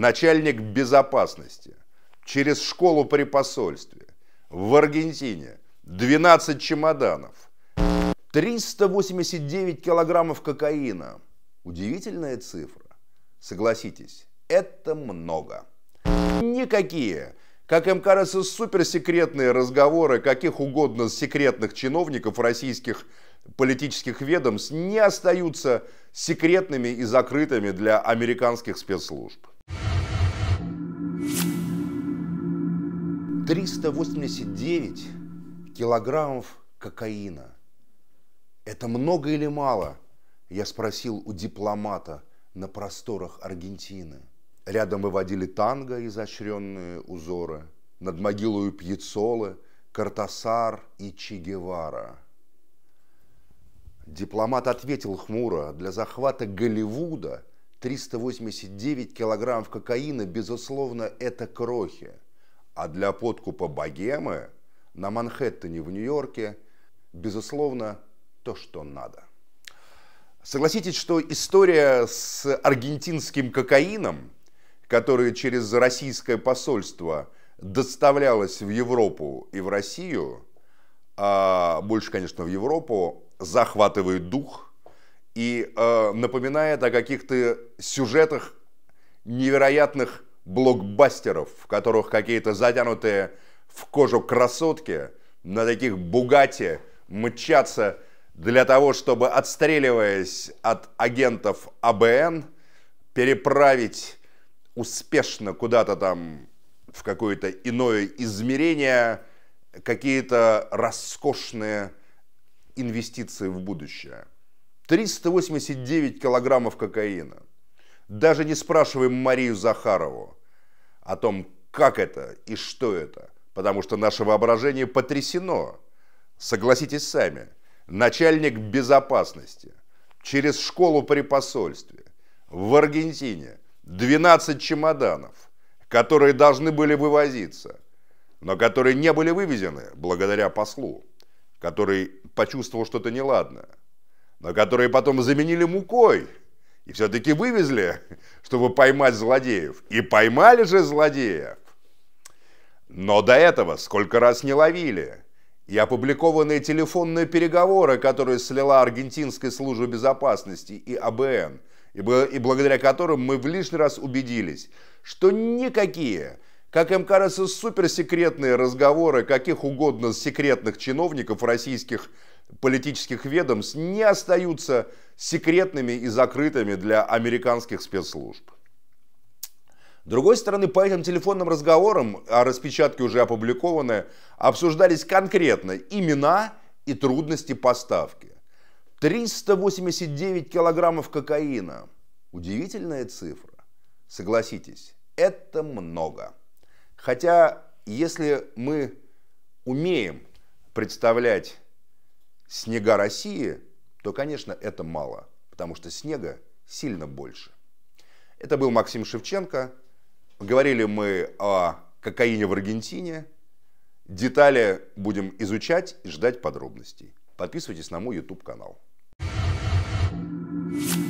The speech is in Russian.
начальник безопасности, через школу при посольстве, в Аргентине, 12 чемоданов, 389 килограммов кокаина. Удивительная цифра. Согласитесь, это много. Никакие, как им кажется, суперсекретные разговоры каких угодно секретных чиновников российских политических ведомств не остаются секретными и закрытыми для американских спецслужб. 389 килограммов кокаина. Это много или мало? Я спросил у дипломата на просторах Аргентины. Рядом выводили танго изощренные узоры, над могилой Пьяцолы, Картасар и Че Гевара. Дипломат ответил хмуро, для захвата Голливуда 389 килограммов кокаина, безусловно, это крохи – а для подкупа богемы на Манхэттене в Нью-Йорке, безусловно, то, что надо. Согласитесь, что история с аргентинским кокаином, который через российское посольство доставлялось в Европу и в Россию, а больше, конечно, в Европу, захватывает дух и э, напоминает о каких-то сюжетах невероятных блокбастеров, в которых какие-то затянутые в кожу красотки на таких «Бугате» мчатся для того, чтобы, отстреливаясь от агентов АБН, переправить успешно куда-то там в какое-то иное измерение какие-то роскошные инвестиции в будущее. 389 килограммов кокаина – даже не спрашиваем Марию Захарову о том, как это и что это, потому что наше воображение потрясено. Согласитесь сами, начальник безопасности через школу при посольстве в Аргентине 12 чемоданов, которые должны были вывозиться, но которые не были вывезены благодаря послу, который почувствовал что-то неладное, но которые потом заменили мукой – и все-таки вывезли, чтобы поймать злодеев. И поймали же злодеев. Но до этого сколько раз не ловили. И опубликованные телефонные переговоры, которые слила Аргентинская служба безопасности и АБН, и, и благодаря которым мы в лишний раз убедились, что никакие, как им кажется, суперсекретные разговоры каких угодно секретных чиновников российских политических ведомств не остаются секретными и закрытыми для американских спецслужб. С другой стороны, по этим телефонным разговорам, а распечатки уже опубликованы, обсуждались конкретно имена и трудности поставки. 389 килограммов кокаина. Удивительная цифра. Согласитесь, это много. Хотя, если мы умеем представлять снега России, то, конечно, это мало, потому что снега сильно больше. Это был Максим Шевченко. Говорили мы о кокаине в Аргентине. Детали будем изучать и ждать подробностей. Подписывайтесь на мой YouTube канал. thank you